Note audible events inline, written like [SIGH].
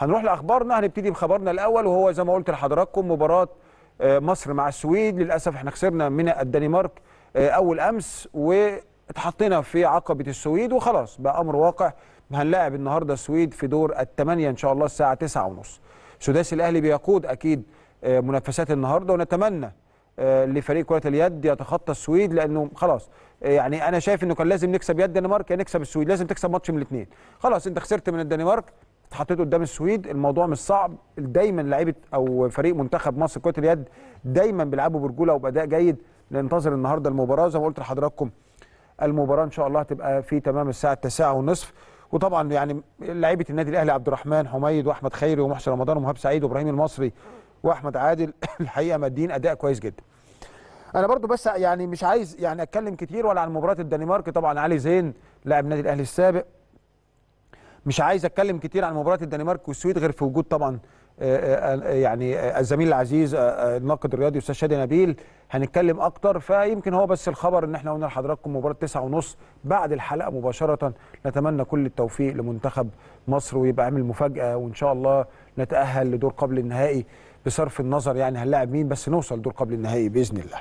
هنروح لاخبارنا هنبتدي بخبرنا الاول وهو زي ما قلت لحضراتكم مباراه آه، مصر مع السويد للاسف احنا خسرنا من الدنمارك آه، اول امس واتحطينا في عقبه السويد وخلاص بقى امر واقع هنلاعب النهارده السويد في دور الثمانيه ان شاء الله الساعه 9:30 سداسي الاهلي بيقود اكيد آه، منافسات النهارده ونتمنى لفريق كره اليد يتخطى السويد لانه خلاص يعني انا شايف انه كان لازم نكسب يد الدنمارك يا نكسب السويد لازم تكسب ماتش من الاثنين خلاص انت خسرت من الدنمارك اتحطيت قدام السويد الموضوع مش صعب دايما لعيبه او فريق منتخب مصر كره اليد دايما بيلعبوا برجوله وباداء جيد ننتظر النهارده المباراه زي ما قلت لحضراتكم المباراه ان شاء الله هتبقى في تمام الساعه 9 ونصف وطبعا يعني لعيبه النادي الاهلي عبد الرحمن حميد واحمد خيري ومحسن رمضان ومهاب سعيد وابراهيم المصري واحمد عادل [COUGHS] الحقيقه مادين اداء كويس جدا انا برضو بس يعني مش عايز يعني اتكلم كتير ولا عن مباراه الدنمارك طبعا علي زين لاعب النادي الاهلي السابق مش عايز اتكلم كتير عن مباراه الدنمارك والسويد غير في وجود طبعا آه، آه، آه، يعني الزميل العزيز الناقد الرياضي استاذ شادي نبيل هنتكلم اكتر فيمكن هو بس الخبر ان احنا قلنا لحضراتكم مباراه تسعة ونص بعد الحلقه مباشره نتمنى كل التوفيق لمنتخب مصر ويبقى عامل مفاجاه وان شاء الله نتاهل لدور قبل النهائي بصرف النظر يعني هنلاعب مين بس نوصل دور قبل النهائي باذن الله